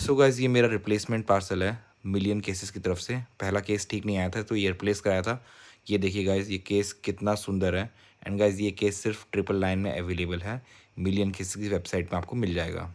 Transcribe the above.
सो guys ये मेरा replacement parcel है मिलियन केसेस की तरफ से पहला केस ठीक नहीं आया था तो ये रिप्लेस कराया था ये देखिए गाइज ये केस कितना सुंदर है एंड गाइज ये केस सिर्फ ट्रिपल लाइन में अवेलेबल है मिलियन केसेस की वेबसाइट में आपको मिल जाएगा